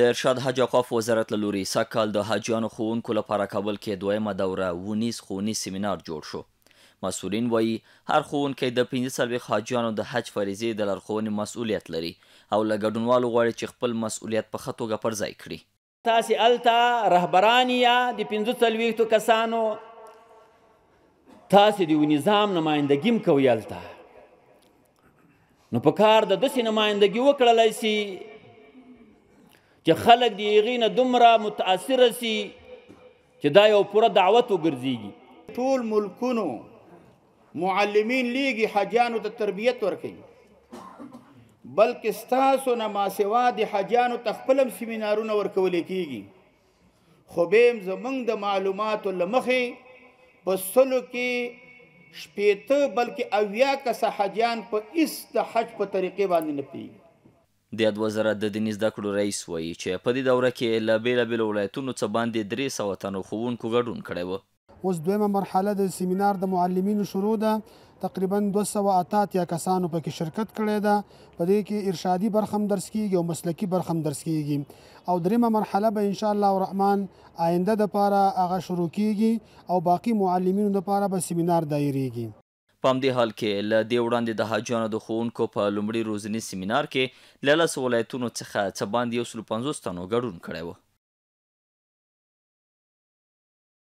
د ارشاد حج اوقاف وزارت له لوري سکهال د حاجیانو خوونکو لپاره کابل کې دویمه دوره ونیز خونی سیمینار جوړ شو مسؤلین وایي هر خوونکی د پنځه څلوېښت حاجیانو د حج فریضې د لارښوونې مسؤلیت لري او له ګډونوالو غواړي چې خپل مسؤلیت په ښه توګه پر ځای کړي تاسې هلته رهبران یا د پنځه څلوېښتو کسانو تاسې د یو نظام نمایندګي هم کوئ هلته نو په کار د داسې نمایندګي وکړلی سي چې خلک دی غینه دومره متاثر سي چې دا یو پوره دعوت وګرځيږي ټول ملکونو معلمین لیږي حاجانو ته تربیت ورکوي بلکې ستاسو نه ما سوا د حاجانو تخپلم سیمینارونه ورکول کیږي خو به زمنګ د معلوماتو لمخې په سلو کې شپېته بلکې اویا کسه حاجان په ایست حج په طریقې باندې نه پیږي د دوه زره د دیني زده کړو رئیس وایي چې په دې دوره کې له بیلابیلو ولایتونو څخه باندې درې سوه تنو ښوونکو ګډون کړی و اوس دویمه مرحله د سیمینار د معلمینو شروع ده تقریبا 280 یا کسانو پکې شرکت کړی ده په دې کې ارشادي برخم درس کیږي او مسلکی برخم درس کیږي او دریمه مرحله به ان شاء الله الرحمن آینده د پاره هغه شروع کیږي او باقی معلمینو د پاره به سیمینار دایریږي پام دې حال کې ل دې وړاندې د حاجانو د خونکو په لومړي روزنی سیمینار کې لاله سولایتونو څخه څه باندې 150 تنو ګډون کړي وو